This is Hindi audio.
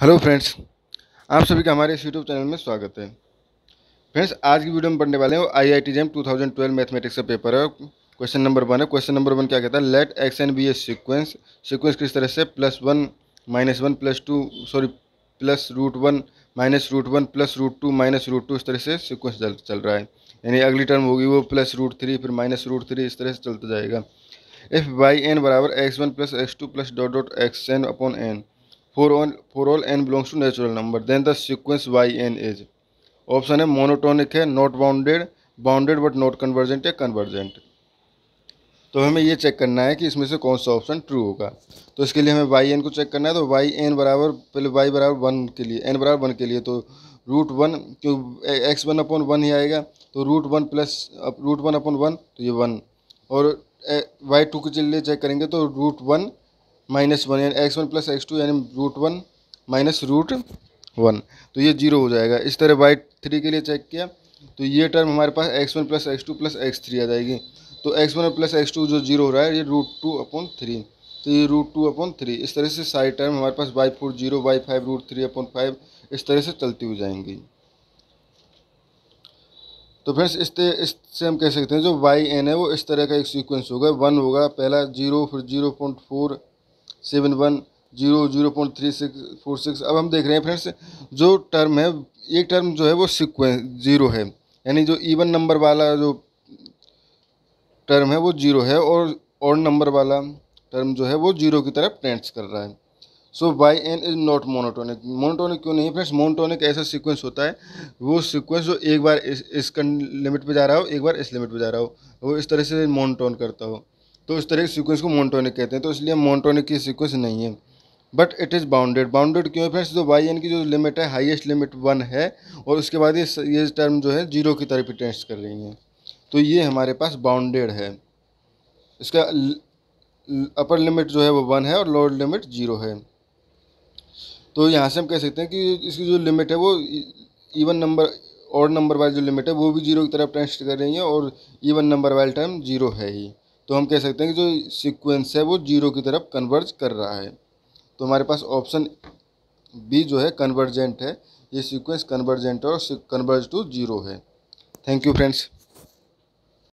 हेलो फ्रेंड्स आप सभी का हमारे इस यूट्यूब चैनल में स्वागत है फ्रेंड्स आज की वीडियो में पढ़ने वाले हैं आई आई टी जेम टू थाउजेंड ट्वेल्व मैथमेटिक्स का पेपर है क्वेश्चन नंबर वन है क्वेश्चन नंबर वन क्या कहता है let x n be a sequence sequence किस तरह से plus one minus one plus two sorry plus root one minus root one plus root two minus root two इस तरह से सीक्वेंस चल रहा है यानी अगली टर्म होगी वो प्लस रूट थ्री फिर माइनस रूट थ्री इस तरह से चलता जाएगा इफ़ वाई एन बराबर x one plus x two plus dot dot x n upon n on for all n belongs to natural number then the the y n is option है मोनोटोनिक है not bounded bounded but not convergent या कन्वर्जेंट तो हमें ये चेक करना है कि इसमें से कौन सा ऑप्शन ट्रू होगा तो इसके लिए हमें वाई एन को चेक करना है तो वाई एन बराबर पहले वाई बराबर वन के लिए एन बराबर वन के लिए तो रूट वन क्यों एक्स वन अपॉन वन ही आएगा तो root one plus root one upon one तो ये वन और वाई टू के लिए चेक करेंगे तो रूट वन माइनस वन यानी x one plus x two यानी root one minus root one तो ये जीरो हो जाएगा इस तरह वाई थ्री के लिए चेक किया तो ये टर्म हमारे पास x one plus x two plus x three आ जाएगी तो x one plus x two जो जीरो हो रहा है ये रूट टू अपॉन थ्री तो ये रूट टू अपॉन थ्री इस तरह से सारी टर्म हमारे पास y four zero y five root three upon five इस तरह से चलती हुई जाएंगी तो फ्रेंड्स इस इससे हम कह सकते हैं जो वाई एन है वो इस तरह का एक सीक्वेंस होगा वन होगा पहला जीरो फिर zero point four seven one zero zero point three six four six अब हम देख रहे हैं फ्रेंड्स जो टर्म है एक टर्म जो है वो सिक्वेंस जीरो है यानी जो इवन नंबर वाला जो टर्म है वो जीरो है और और नंबर वाला टर्म जो है वो जीरो की तरफ टेंट्स कर रहा है so y n is not monotonic monotonic क्यों नहीं है फ्रेंड्स मोनोटोनिक ऐसा सीक्वेंस होता है वो सीक्वेंस जो एक बार इस इस लिमिट पे जा रहा हो एक बार इस लिमिट पे जा रहा हो वो इस तरह से मोनोटोन करता हो तो इस तरह के सीक्वेंस को मोनटोनिक कहते हैं तो इसलिए मोनटोनिक की सीक्वेंस नहीं है but it is bounded bounded क्यों है फ्रेंड्स जो वाई एन की जो लिमिट है हाईएस्ट लिमिट वन है और उसके बाद ये ये टर्म जो है जीरो की तरफ टेस्ट कर रही है तो ये हमारे पास बाउंडेड है इसका अपर लिमिट जो है वो वन है और लोअर लिमिट ज़ीरो है तो यहाँ से हम कह सकते हैं कि इसकी जो लिमिट है वो इवन नंबर और नंबर वाली जो लिमिट है वो भी जीरो की तरफ टेस्ट कर रही है और इवन नंबर वाली टर्म जीरो है ही तो हम कह सकते हैं कि जो सीक्वेंस है वो जीरो की तरफ कन्वर्ज कर रहा है तो हमारे पास ऑप्शन बी जो है कन्वर्जेंट है ये सीक्वेंस कन्वर्जेंट और कन्वर्ज टू जीरो है थैंक यू फ्रेंड्स